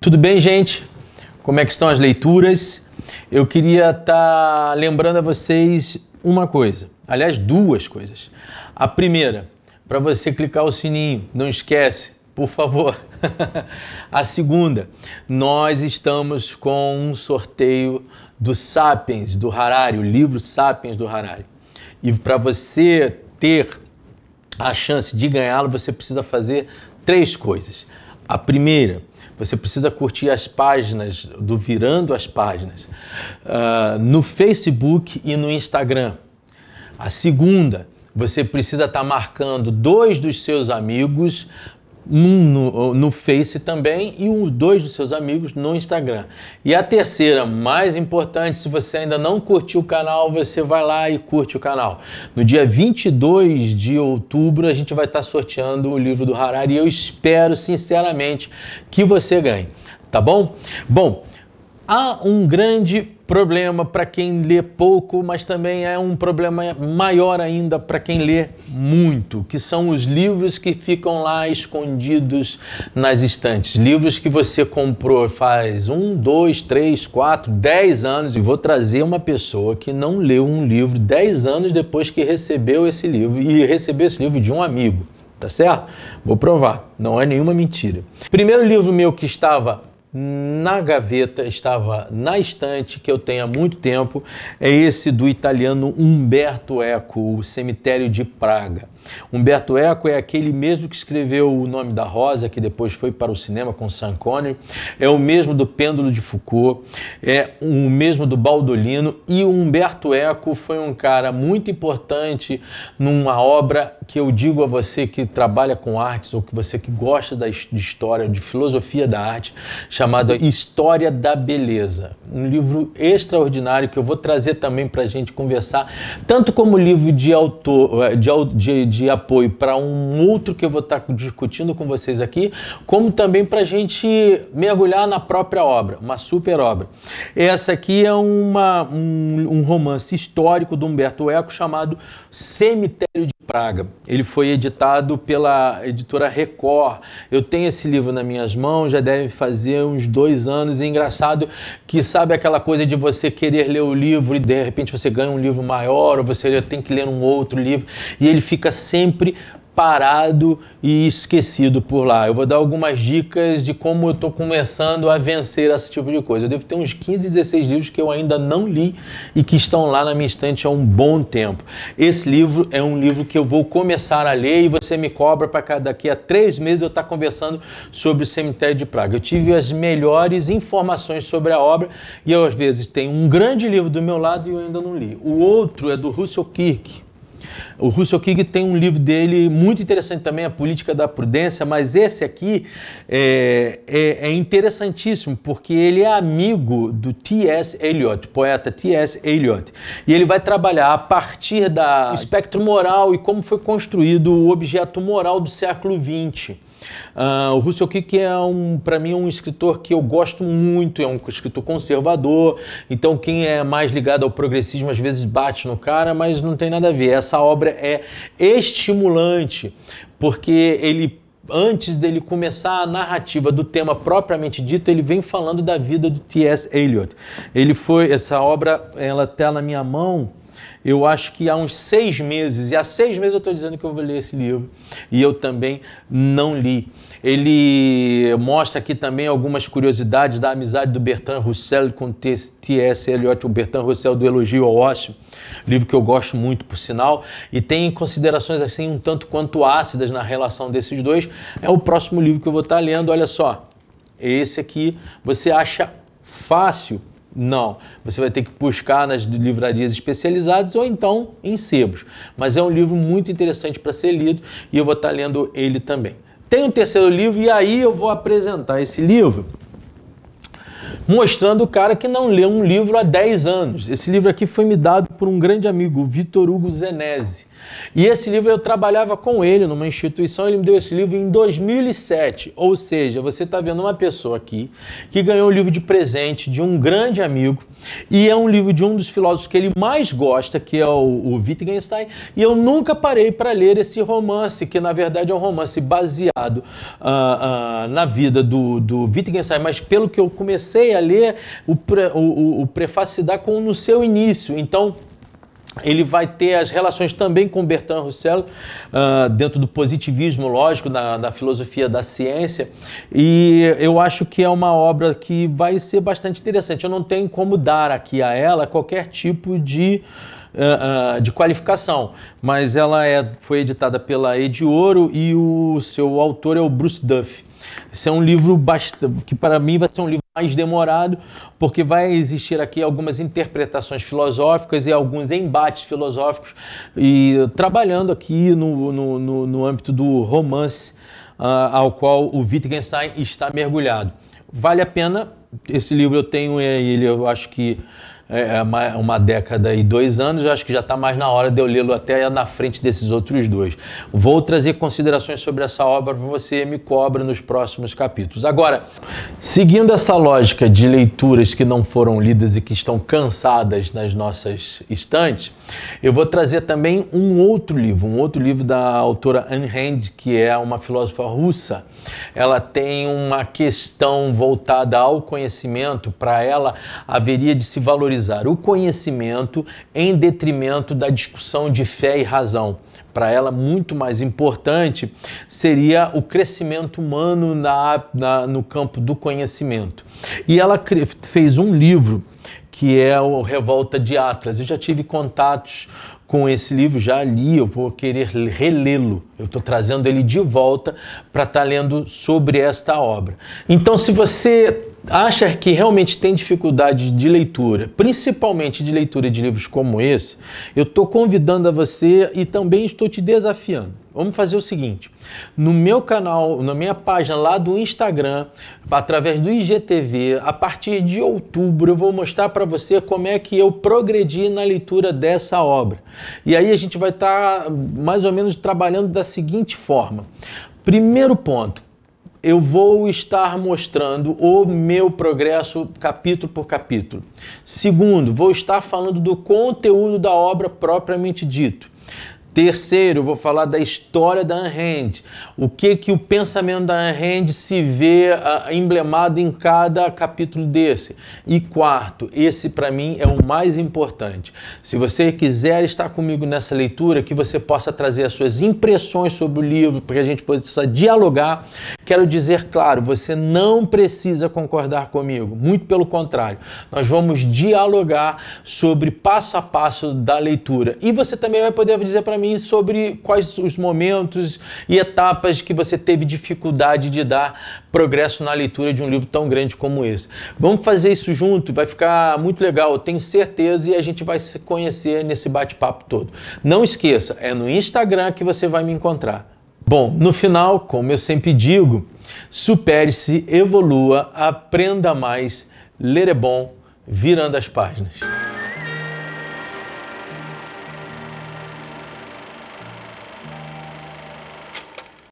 Tudo bem, gente? Como é que estão as leituras? Eu queria estar tá lembrando a vocês uma coisa, aliás, duas coisas. A primeira, para você clicar o sininho, não esquece, por favor. a segunda, nós estamos com um sorteio do Sapiens do Harari, o livro Sapiens do Harari. E para você ter a chance de ganhá-lo, você precisa fazer três coisas. A primeira, você precisa curtir as páginas do Virando as Páginas uh, no Facebook e no Instagram. A segunda, você precisa estar tá marcando dois dos seus amigos um no, no Face também e os dois dos seus amigos no Instagram. E a terceira, mais importante, se você ainda não curtiu o canal, você vai lá e curte o canal. No dia 22 de outubro, a gente vai estar sorteando o livro do Harari e eu espero, sinceramente, que você ganhe, tá bom? Bom, há um grande problema para quem lê pouco, mas também é um problema maior ainda para quem lê muito, que são os livros que ficam lá escondidos nas estantes. Livros que você comprou faz um, dois, três, quatro, dez anos. E vou trazer uma pessoa que não leu um livro dez anos depois que recebeu esse livro e recebeu esse livro de um amigo. Tá certo? Vou provar, não é nenhuma mentira. Primeiro livro meu que estava na gaveta, estava na estante, que eu tenho há muito tempo, é esse do italiano Umberto Eco, O Cemitério de Praga. Humberto Eco é aquele mesmo que escreveu O Nome da Rosa, que depois foi para o cinema com Sam Connery, é o mesmo do Pêndulo de Foucault, é o mesmo do Baldolino, e o Humberto Eco foi um cara muito importante numa obra que eu digo a você que trabalha com artes ou que você que gosta da, de história, de filosofia da arte, chamada História da Beleza. Um livro extraordinário que eu vou trazer também para a gente conversar, tanto como livro de autor, eh, de, de pedir apoio para um outro que eu vou estar tá discutindo com vocês aqui, como também para a gente mergulhar na própria obra, uma super obra. Essa aqui é uma, um, um romance histórico do Humberto Eco chamado Cemitério de Praga. Ele foi editado pela editora Record. Eu tenho esse livro nas minhas mãos, já deve fazer uns dois anos. E é engraçado que sabe aquela coisa de você querer ler o livro e de repente você ganha um livro maior, ou você tem que ler um outro livro, e ele fica sempre parado e esquecido por lá. Eu vou dar algumas dicas de como eu estou começando a vencer esse tipo de coisa. Eu devo ter uns 15, 16 livros que eu ainda não li e que estão lá na minha estante há um bom tempo. Esse livro é um livro que eu vou começar a ler e você me cobra para daqui a três meses eu estar tá conversando sobre o Cemitério de Praga. Eu tive as melhores informações sobre a obra e eu, às vezes tem um grande livro do meu lado e eu ainda não li. O outro é do Russell Kirk, o Russell King tem um livro dele muito interessante também, A Política da Prudência, mas esse aqui é, é, é interessantíssimo porque ele é amigo do T.S. Eliot, poeta T.S. Eliot. E ele vai trabalhar a partir do espectro moral e como foi construído o objeto moral do século XX. Uh, o Russell Kick é, um, para mim, um escritor que eu gosto muito, é um escritor conservador, então quem é mais ligado ao progressismo às vezes bate no cara, mas não tem nada a ver. Essa obra é estimulante, porque ele antes dele começar a narrativa do tema propriamente dito, ele vem falando da vida do T.S. Eliot. Ele foi, essa obra, ela está na minha mão eu acho que há uns seis meses, e há seis meses eu estou dizendo que eu vou ler esse livro, e eu também não li. Ele mostra aqui também algumas curiosidades da amizade do Bertrand Russell com T.S. Eliot, o Bertrand Russell do Elogio ao Ócio, livro que eu gosto muito, por sinal, e tem considerações assim um tanto quanto ácidas na relação desses dois. É o próximo livro que eu vou estar tá lendo, olha só. Esse aqui você acha fácil não, você vai ter que buscar nas livrarias especializadas ou então em sebos. Mas é um livro muito interessante para ser lido e eu vou estar tá lendo ele também. Tem um terceiro livro e aí eu vou apresentar esse livro mostrando o cara que não lê um livro há 10 anos. Esse livro aqui foi me dado por um grande amigo, Vitor Hugo Zenese. E esse livro eu trabalhava com ele numa instituição, ele me deu esse livro em 2007. Ou seja, você está vendo uma pessoa aqui que ganhou um livro de presente de um grande amigo e é um livro de um dos filósofos que ele mais gosta, que é o, o Wittgenstein. E eu nunca parei para ler esse romance, que na verdade é um romance baseado uh, uh, na vida do, do Wittgenstein, mas pelo que eu comecei a ler, o, pre, o, o, o prefácio se dá com no seu início. Então, ele vai ter as relações também com Bertrand Russell, uh, ah, dentro do positivismo lógico, da, filosofia da ciência, e eu acho que é uma obra que vai ser bastante interessante. Eu não tenho como dar aqui a ela qualquer tipo de. Uh, uh, de qualificação, mas ela é, foi editada pela Ed Ouro e o seu autor é o Bruce Duff. Esse é um livro que para mim vai ser um livro mais demorado, porque vai existir aqui algumas interpretações filosóficas e alguns embates filosóficos, e trabalhando aqui no, no, no, no âmbito do romance uh, ao qual o Wittgenstein está mergulhado. Vale a pena, esse livro eu tenho eh, ele, eu acho que é, é uma década e dois anos, eu acho que já está mais na hora de eu lê-lo até na frente desses outros dois. Vou trazer considerações sobre essa obra para você me cobra nos próximos capítulos. Agora, seguindo essa lógica de leituras que não foram lidas e que estão cansadas nas nossas estantes, eu vou trazer também um outro livro, um outro livro da autora Anne Hendy, que é uma filósofa russa. Ela tem uma questão voltada ao conhecimento, para ela haveria de se valorizar valorizar o conhecimento em detrimento da discussão de fé e razão. Para ela, muito mais importante seria o crescimento humano na, na no campo do conhecimento. E ela fez um livro que é o Revolta de Atlas. Eu já tive contatos com esse livro, já li, eu vou querer relê-lo. Eu estou trazendo ele de volta para estar tá lendo sobre esta obra. Então, se você acha que realmente tem dificuldade de leitura, principalmente de leitura de livros como esse, eu estou convidando a você e também estou te desafiando. Vamos fazer o seguinte: no meu canal, na minha página lá do Instagram, através do IGTV, a partir de outubro eu vou mostrar para você como é que eu progredi na leitura dessa obra. E aí a gente vai estar tá mais ou menos trabalhando da seguinte forma: primeiro ponto, eu vou estar mostrando o meu progresso capítulo por capítulo. Segundo, vou estar falando do conteúdo da obra propriamente dito. Terceiro, vou falar da história da Anne o que que o pensamento da Anne se vê uh, emblemado em cada capítulo desse. E quarto, esse para mim é o mais importante. Se você quiser estar comigo nessa leitura, que você possa trazer as suas impressões sobre o livro, para que a gente possa dialogar Quero dizer, claro, você não precisa concordar comigo, muito pelo contrário. Nós vamos dialogar sobre passo a passo da leitura. E você também vai poder dizer para mim sobre quais os momentos e etapas que você teve dificuldade de dar progresso na leitura de um livro tão grande como esse. Vamos fazer isso junto, vai ficar muito legal, eu tenho certeza, e a gente vai se conhecer nesse bate-papo todo. Não esqueça, é no Instagram que você vai me encontrar. Bom, no final, como eu sempre digo, supere-se, evolua, aprenda mais, ler é bom, virando as páginas.